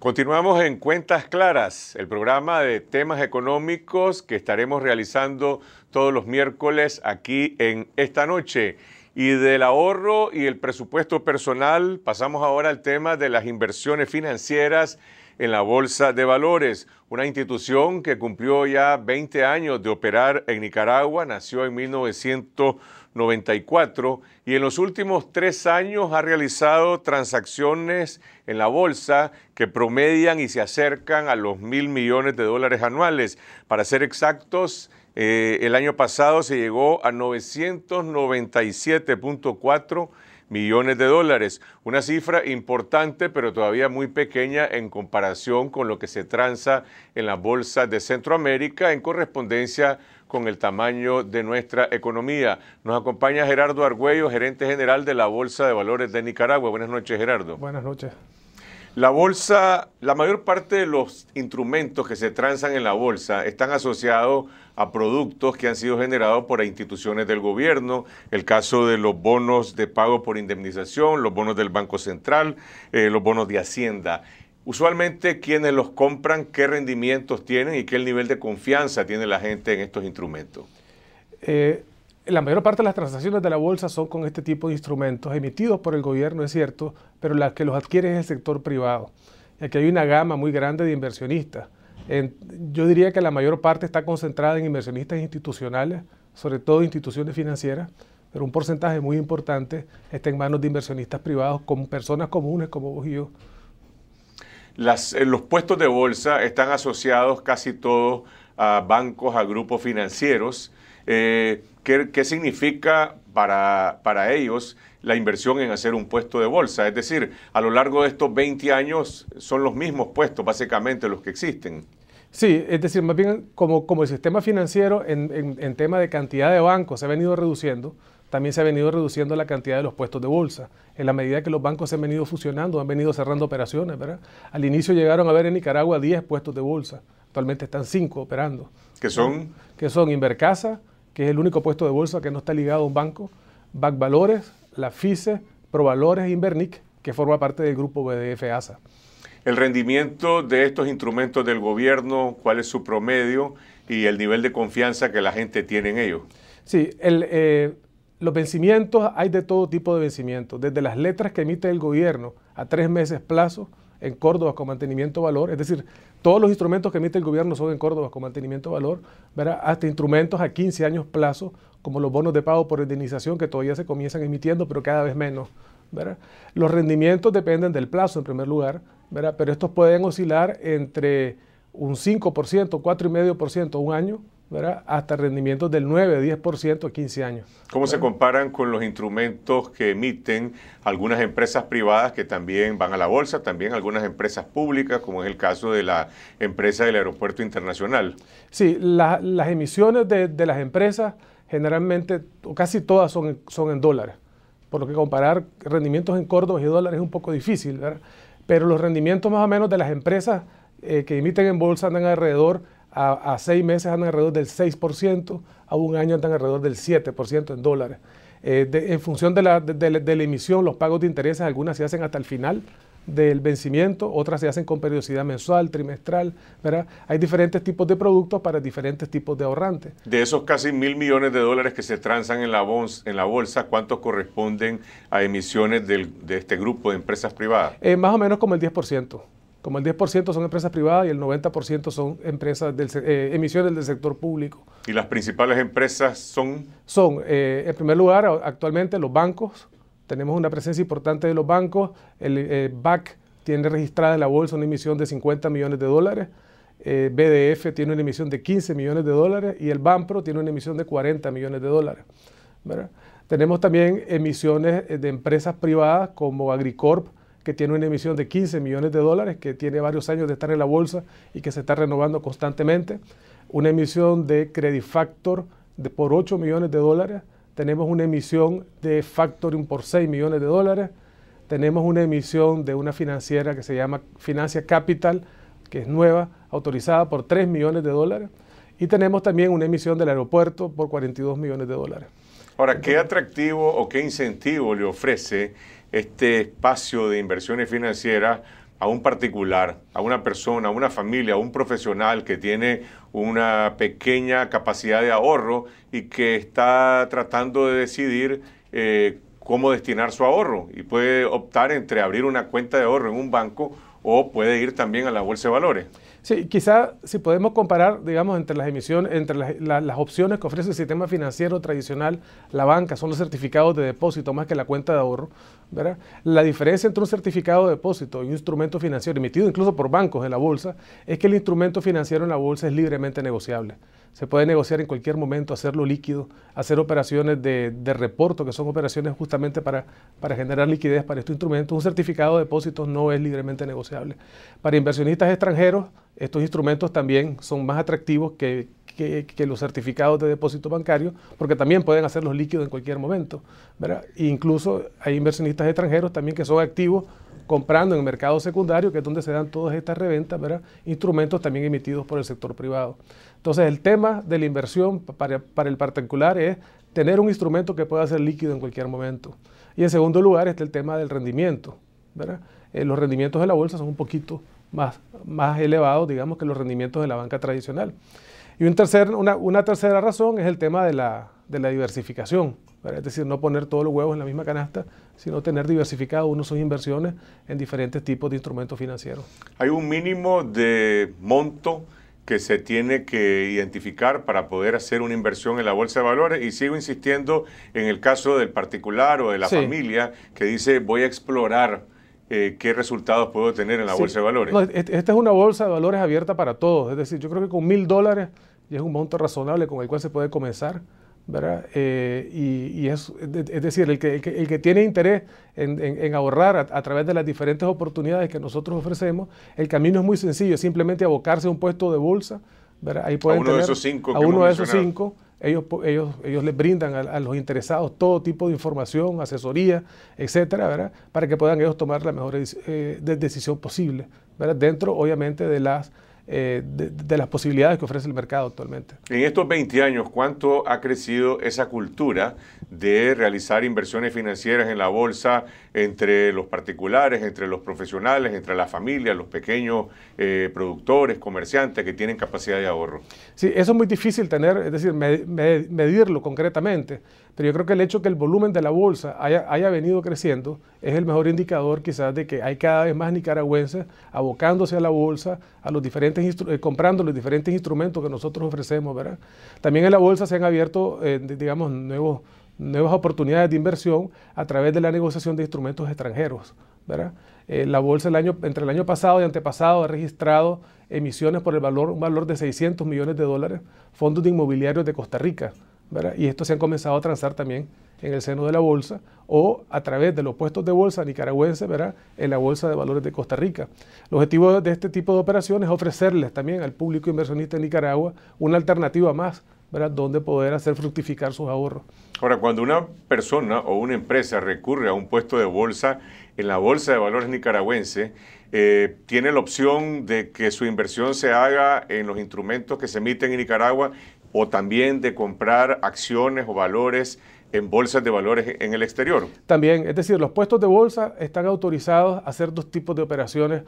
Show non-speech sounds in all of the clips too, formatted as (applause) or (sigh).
Continuamos en Cuentas Claras, el programa de temas económicos que estaremos realizando todos los miércoles aquí en esta noche. Y del ahorro y el presupuesto personal pasamos ahora al tema de las inversiones financieras en la Bolsa de Valores, una institución que cumplió ya 20 años de operar en Nicaragua, nació en 1994 y en los últimos tres años ha realizado transacciones en la bolsa que promedian y se acercan a los mil millones de dólares anuales. Para ser exactos, eh, el año pasado se llegó a 997.4 millones de dólares. Una cifra importante, pero todavía muy pequeña en comparación con lo que se transa en las bolsas de Centroamérica en correspondencia con el tamaño de nuestra economía. Nos acompaña Gerardo Argüello, gerente general de la Bolsa de Valores de Nicaragua. Buenas noches, Gerardo. Buenas noches. La bolsa, la mayor parte de los instrumentos que se transan en la bolsa están asociados a productos que han sido generados por instituciones del gobierno, el caso de los bonos de pago por indemnización, los bonos del Banco Central, eh, los bonos de Hacienda. Usualmente quienes los compran, qué rendimientos tienen y qué nivel de confianza tiene la gente en estos instrumentos. Eh, la mayor parte de las transacciones de la bolsa son con este tipo de instrumentos emitidos por el gobierno, es cierto, pero las que los adquiere es el sector privado. Y aquí hay una gama muy grande de inversionistas. yo diría que la mayor parte está concentrada en inversionistas institucionales, sobre todo instituciones financieras, pero un porcentaje muy importante está en manos de inversionistas privados, con personas comunes como vos y yo. Eh, los puestos de bolsa están asociados casi todos a bancos, a grupos financieros. Eh, ¿qué, significa para, para ellos la inversión en hacer un puesto de bolsa? Es decir, a lo largo de estos 20 años son los mismos puestos básicamente los que existen. Sí, es decir, más bien como, como el sistema financiero en, tema de cantidad de bancos se ha venido reduciendo, también se ha venido reduciendo la cantidad de los puestos de bolsa. En la medida que los bancos se han venido fusionando, han venido cerrando operaciones, ¿verdad? Al inicio llegaron a haber en Nicaragua 10 puestos de bolsa, actualmente están 5 operando. ¿Qué son? Que son Invercasa, que es el único puesto de bolsa que no está ligado a un banco, back Valores, la FICE, Provalores e Invernic, que forma parte del grupo BDF ASA. El rendimiento de estos instrumentos del gobierno, cuál es su promedio y el nivel de confianza que la gente tiene en ellos. Sí, eh, los vencimientos, hay de todo tipo de vencimientos, desde las letras que emite el gobierno a tres meses plazo, en Córdoba con mantenimiento valor, es decir, todos los instrumentos que emite el gobierno son en Córdoba con mantenimiento valor, ¿verdad? hasta instrumentos a 15 años plazo, como los bonos de pago por indemnización que todavía se comienzan emitiendo, pero cada vez menos. ¿verdad? Los rendimientos dependen del plazo en primer lugar, ¿verdad? pero estos pueden oscilar entre un 5%, 4,5% un año, hasta rendimientos del 9, 10% a 15 años. ¿Cómo se comparan con los instrumentos que emiten algunas empresas privadas que también van a la bolsa, también algunas empresas públicas, como es el caso de la empresa del Aeropuerto Internacional? Sí, las emisiones de, las empresas generalmente, o casi todas son, en dólares, por lo que comparar rendimientos en Córdoba y dólares es un poco difícil, pero los rendimientos más o menos de las empresas eh, que emiten en bolsa andan alrededor a, seis meses andan alrededor del 6%, a un año andan alrededor del 7% en dólares. Eh, en función de la, de, la, emisión, los pagos de intereses, algunas se hacen hasta el final del vencimiento, otras se hacen con periodicidad mensual, trimestral, ¿verdad? Hay diferentes tipos de productos para diferentes tipos de ahorrantes. De esos casi mil millones de dólares que se transan en la, bolsa, ¿cuántos corresponden a emisiones de este grupo de empresas privadas? Eh, más o menos como el 10% como el 10% son empresas privadas y el 90% son empresas del, eh, emisiones del sector público. ¿Y las principales empresas son? Son, eh, en primer lugar, actualmente los bancos. Tenemos una presencia importante de los bancos. El eh, BAC tiene registrada en la bolsa una emisión de 50 millones de dólares. BDF tiene una emisión de 15 millones de dólares y el BAMPRO tiene una emisión de 40 millones de dólares. Tenemos también emisiones de empresas privadas como Agricorp, que tiene una emisión de 15 millones de dólares, que tiene varios años de estar en la bolsa y que se está renovando constantemente. Una emisión de Credit Factor por 8 millones de dólares. Tenemos una emisión de Factoring por 6 millones de dólares. Tenemos una emisión de una financiera que se llama Financia Capital, que es nueva, autorizada por 3 millones de dólares. Y tenemos también una emisión del aeropuerto por 42 millones de dólares. Ahora, ¿qué atractivo o qué incentivo le ofrece este espacio de inversiones financieras a un particular, a una persona, a una familia, a un profesional que tiene una pequeña capacidad de ahorro y que está tratando de decidir eh, cómo destinar su ahorro y puede optar entre abrir una cuenta de ahorro en un banco o puede ir también a la bolsa de valores? Sí, quizá si podemos comparar, digamos, entre las emisiones, entre las, opciones que ofrece el sistema financiero tradicional, la banca, son los certificados de depósito más que la cuenta de ahorro, ¿verdad? La diferencia entre un certificado de depósito y un instrumento financiero emitido incluso por bancos en la bolsa es que el instrumento financiero en la bolsa es libremente negociable se puede negociar en cualquier momento, hacerlo líquido, hacer operaciones de, de reporto, que son operaciones justamente para, para generar liquidez para estos instrumentos. Un certificado de depósito no es libremente negociable. Para inversionistas extranjeros, estos instrumentos también son más atractivos que, los certificados de depósito bancario, porque también pueden hacerlos líquidos en cualquier momento. ¿verdad? E incluso hay inversionistas extranjeros también que son activos comprando en el mercado secundario, que es donde se dan todas estas reventas, ¿verdad? instrumentos también emitidos por el sector privado. Entonces, el tema de la inversión para, el particular es tener un instrumento que pueda ser líquido en cualquier momento. Y en segundo lugar está el tema del rendimiento. ¿verdad? Eh, los rendimientos de la bolsa son un poquito más, más elevados, digamos, que los rendimientos de la banca tradicional. Y un tercer, una, una tercera razón es el tema de la, de la diversificación. Es decir, no poner todos los huevos en la misma canasta, sino tener diversificado uno sus inversiones en diferentes tipos de instrumentos financieros. Hay un mínimo de monto que se tiene que identificar para poder hacer una inversión en la bolsa de valores y sigo insistiendo en el caso del particular o de la familia que dice voy a explorar eh, qué resultados puedo tener en la bolsa de valores. Este, esta es una bolsa de valores abierta para todos, es decir, yo creo que con mil dólares y es un monto razonable con el cual se puede comenzar ¿verdad? Eh, y, es, decir, el que, el que, tiene interés en, ahorrar a, través de las diferentes oportunidades que nosotros ofrecemos, el camino es muy sencillo, es simplemente abocarse a un puesto de bolsa, a uno de esos cinco. de esos cinco. Ellos, ellos, ellos les brindan a, los interesados todo tipo de información, asesoría, etcétera, ¿verdad? Para que puedan ellos tomar la mejor eh, decisión posible, ¿verdad? Dentro, obviamente, de las eh, de, las posibilidades que ofrece el mercado actualmente. En estos 20 años, ¿cuánto ha crecido esa cultura de realizar inversiones financieras en la bolsa entre los particulares, entre los profesionales, entre las familias, los pequeños eh, productores, comerciantes que tienen capacidad de ahorro? Sí, eso es muy difícil tener, es decir, medirlo concretamente. Pero yo creo que el hecho que el volumen de la bolsa haya, venido creciendo es el mejor indicador quizás de que hay cada vez más nicaragüenses abocándose a la bolsa, a los diferentes eh, comprando los diferentes instrumentos que nosotros ofrecemos. ¿verdad? También en la bolsa se han abierto, eh, digamos, nuevos, nuevas oportunidades de inversión a través de la negociación de instrumentos extranjeros. ¿verdad? Eh, la bolsa el año, entre el año pasado y antepasado ha registrado emisiones por el valor, un valor de 600 millones de dólares, fondos de inmobiliarios de Costa Rica. Y estos se han comenzado a transar también en el seno de la bolsa o a través de los puestos de bolsa nicaragüense en la Bolsa de Valores de Costa Rica. El objetivo de este tipo de operaciones es ofrecerles también al público inversionista en Nicaragua una alternativa más ¿verdad? donde poder hacer fructificar sus ahorros. Ahora, cuando una persona o una empresa recurre a un puesto de bolsa en la Bolsa de Valores nicaragüense, eh, tiene la opción de que su inversión se haga en los instrumentos que se emiten en Nicaragua o también de comprar acciones o valores en bolsas de valores en el exterior. También, es decir, los puestos de bolsa están autorizados a hacer dos tipos de operaciones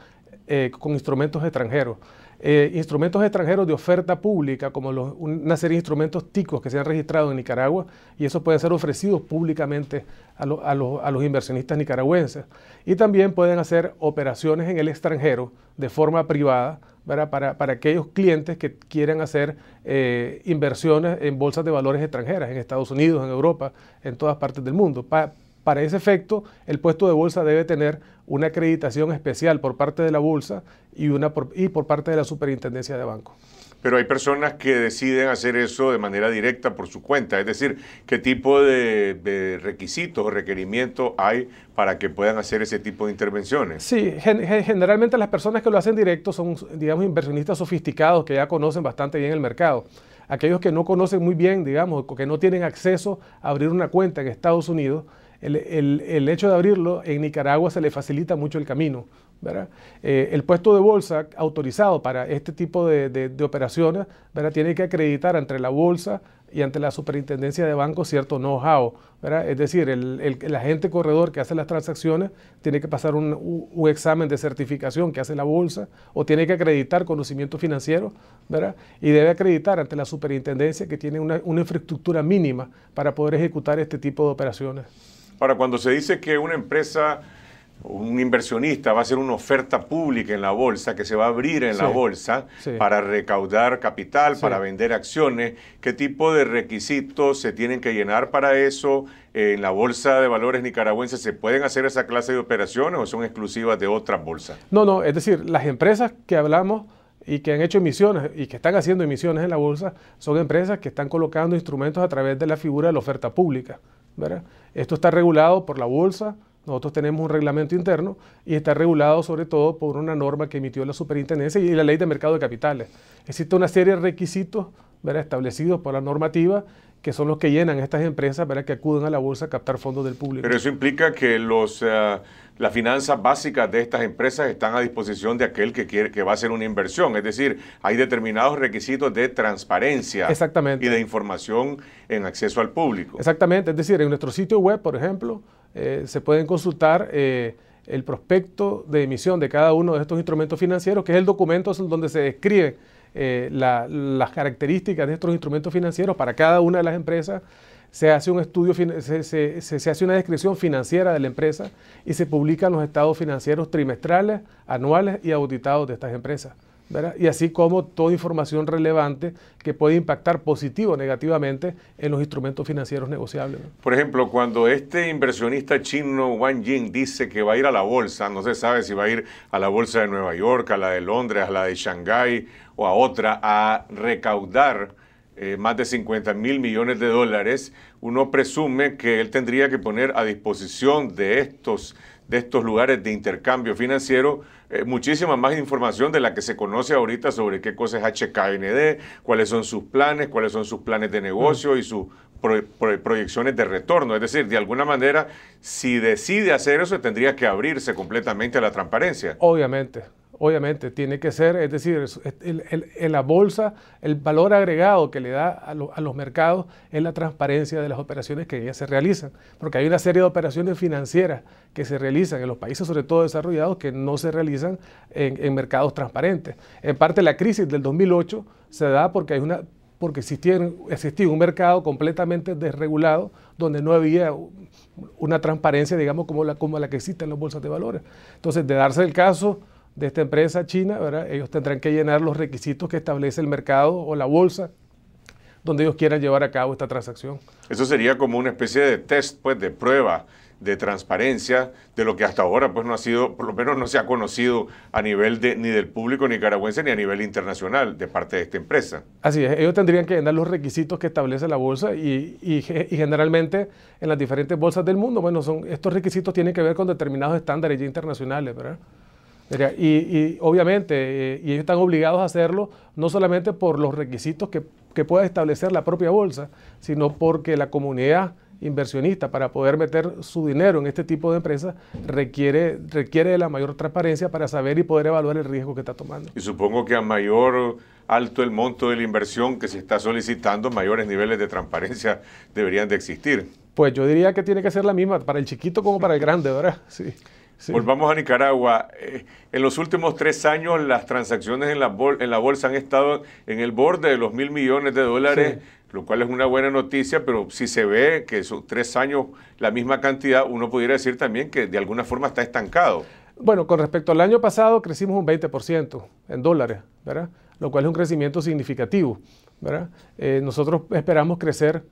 eh, con instrumentos extranjeros. Eh, instrumentos extranjeros de oferta pública, como una serie de instrumentos ticos que se han registrado en Nicaragua, y eso pueden ser ofrecidos públicamente a los inversionistas nicaragüenses. Y también pueden hacer operaciones en el extranjero de forma privada, para, para, aquellos clientes que quieran hacer eh, inversiones en bolsas de valores extranjeras, en Estados Unidos, en Europa, en todas partes del mundo. para ese efecto, el puesto de bolsa debe tener una acreditación especial por parte de la bolsa y, una por, y por parte de la superintendencia de banco pero hay personas que deciden hacer eso de manera directa por su cuenta. Es decir, ¿qué tipo de, requisitos o requerimientos hay para que puedan hacer ese tipo de intervenciones? Sí, generalmente las personas que lo hacen directo son, digamos, inversionistas sofisticados que ya conocen bastante bien el mercado. Aquellos que no conocen muy bien, digamos, que no tienen acceso a abrir una cuenta en Estados Unidos, el, el, hecho de abrirlo en Nicaragua se le facilita mucho el camino, eh, el puesto de bolsa autorizado para este tipo de, operaciones tiene que acreditar ante la bolsa y ante la superintendencia de bancos cierto know-how. Es decir, el, agente corredor que hace las transacciones tiene que pasar un, examen de certificación que hace la bolsa o tiene que acreditar conocimiento financiero ¿verdad? y debe acreditar ante la superintendencia que tiene una, una infraestructura mínima para poder ejecutar este tipo de operaciones. Ahora, cuando se dice que una empresa un inversionista va a hacer una oferta pública en la bolsa que se va a abrir en la bolsa para recaudar capital, para vender acciones, qué tipo de requisitos se tienen que llenar para eso, en la bolsa de valores nicaragüense se pueden hacer esa clase de operaciones o son exclusivas de otras bolsas. No, no, es decir, las empresas que hablamos y que han hecho emisiones y que están haciendo emisiones en la bolsa son empresas que están colocando instrumentos a través de la figura de la oferta pública, Esto está regulado por la bolsa nosotros tenemos un reglamento interno y está regulado sobre todo por una norma que emitió la superintendencia y la ley de mercado de capitales. Existe una serie de requisitos establecidos por la normativa que son los que llenan estas empresas para que acudan a la bolsa a captar fondos del público. Pero eso implica que los, eh, las finanzas básicas de estas empresas están a disposición de aquel que, quiere, que va a hacer una inversión. Es decir, hay determinados requisitos de transparencia y de información en acceso al público. Exactamente. Es decir, en nuestro sitio web, por ejemplo, eh, se pueden consultar eh, el prospecto de emisión de cada uno de estos instrumentos financieros, que es el documento donde se describen eh, las características de estos instrumentos financieros para cada una de las empresas. Se hace un estudio, se, hace una descripción financiera de la empresa y se publican los estados financieros trimestrales, anuales y auditados de estas empresas y así como toda información relevante que puede impactar positivo o negativamente en los instrumentos financieros negociables. Por ejemplo, cuando este inversionista chino Wang Jing dice que va a ir a la bolsa, no se sabe si va a ir a la bolsa de Nueva York, a la de Londres, a la de Shanghai o a otra, a recaudar eh, más de 50 mil millones de dólares, uno presume que él tendría que poner a disposición de estos, de estos lugares de intercambio financiero eh, muchísima más información de la que se conoce ahorita sobre qué cosa es HKND, cuáles son sus planes, cuáles son sus planes de negocio y sus proyecciones de retorno. Es decir, de alguna manera, si decide hacer eso, tendría que abrirse completamente a la transparencia. Obviamente, obviamente tiene que ser, es decir, en la bolsa, el valor agregado que le da a, los mercados es la transparencia de las operaciones que ellas se realizan, porque hay una serie de operaciones financieras que se realizan en los países, sobre todo desarrollados, que no se realizan en, mercados transparentes. En parte la crisis del 2008 se da porque hay una porque existía, un mercado completamente desregulado donde no había una transparencia, digamos, como la, como la que existe en las bolsas de valores. Entonces, de darse el caso de esta empresa china, ¿verdad? ellos tendrán que llenar los requisitos que establece el mercado o la bolsa donde ellos quieran llevar a cabo esta transacción. Eso sería como una especie de test, pues, de prueba de transparencia de lo que hasta ahora pues no ha sido, por lo menos no se ha conocido a nivel de, ni del público nicaragüense ni a nivel internacional de parte de esta empresa. Así es, ellos tendrían que llenar los requisitos que establece la bolsa y, generalmente en las diferentes bolsas del mundo, bueno, son, estos requisitos tienen que ver con determinados estándares internacionales, ¿verdad? Y, obviamente, eh, y ellos están obligados a hacerlo no solamente por los requisitos que, que pueda establecer la propia bolsa, sino porque la comunidad inversionista para poder meter su dinero en este tipo de empresas requiere, requiere de la mayor transparencia para saber y poder evaluar el riesgo que está tomando. Y supongo que a mayor alto el monto de la inversión que se está solicitando, mayores niveles de transparencia deberían de existir. Pues yo diría que tiene que ser la misma para el chiquito como para el grande, ¿verdad? (laughs) Sí. Volvamos a Nicaragua. Eh, en los últimos tres años las transacciones en la, bolsa han estado en el borde de los mil millones de dólares, lo cual es una buena noticia, pero si se ve que esos tres años la misma cantidad, uno pudiera decir también que de alguna forma está estancado. Bueno, con respecto al año pasado crecimos un 20% en dólares, ¿verdad? Lo cual es un crecimiento significativo, ¿verdad? Eh, nosotros esperamos crecer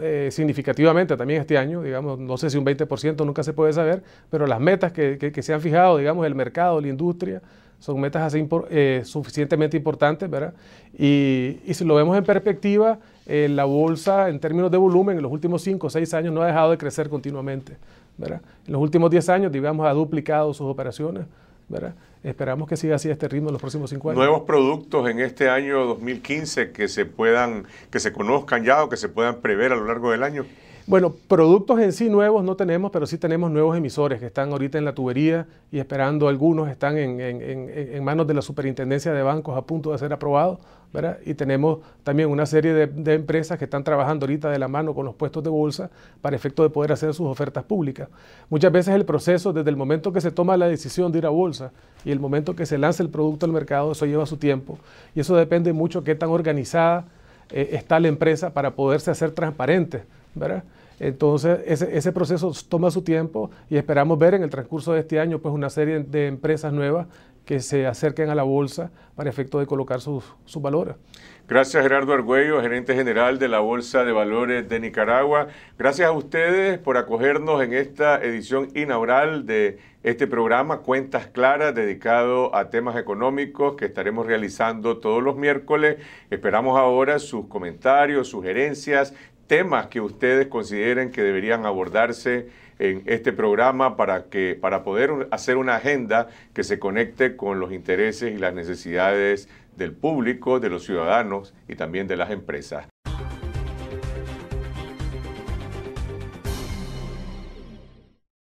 eh, significativamente también este año, digamos, no sé si un 20%, nunca se puede saber, pero las metas que, se han fijado, digamos, el mercado, la industria, son metas así eh, suficientemente importantes, ¿verdad? Y, si lo vemos en perspectiva, eh, la bolsa en términos de volumen en los últimos 5 o 6 años no ha dejado de crecer continuamente, ¿verdad? En los últimos 10 años, digamos, ha duplicado sus operaciones, Esperamos que siga así este ritmo en los próximos cinco años. Nuevos productos en este año 2015 que se puedan, que se conozcan ya o que se puedan prever a lo largo del año. Bueno, productos en sí nuevos no tenemos, pero sí tenemos nuevos emisores que están ahorita en la tubería y esperando algunos, están en, manos de la Superintendencia de Bancos a punto de ser aprobados, ¿verdad? Y tenemos también una serie de, empresas que están trabajando ahorita de la mano con los puestos de bolsa para efecto de poder hacer sus ofertas públicas. Muchas veces el proceso, desde el momento que se toma la decisión de ir a bolsa y el momento que se lanza el producto al mercado, eso lleva su tiempo y eso depende mucho de qué tan organizada eh, está la empresa para poderse hacer transparente entonces, ese, proceso toma su tiempo y esperamos ver en el transcurso de este año pues, una serie de empresas nuevas que se acerquen a la bolsa para efecto de colocar sus, sus valores. Gracias Gerardo Argüello, gerente general de la Bolsa de Valores de Nicaragua. Gracias a ustedes por acogernos en esta edición inaugural de este programa Cuentas Claras dedicado a temas económicos que estaremos realizando todos los miércoles. Esperamos ahora sus comentarios, sugerencias, temas que ustedes consideren que deberían abordarse en este programa para, que, para poder hacer una agenda que se conecte con los intereses y las necesidades del público, de los ciudadanos y también de las empresas.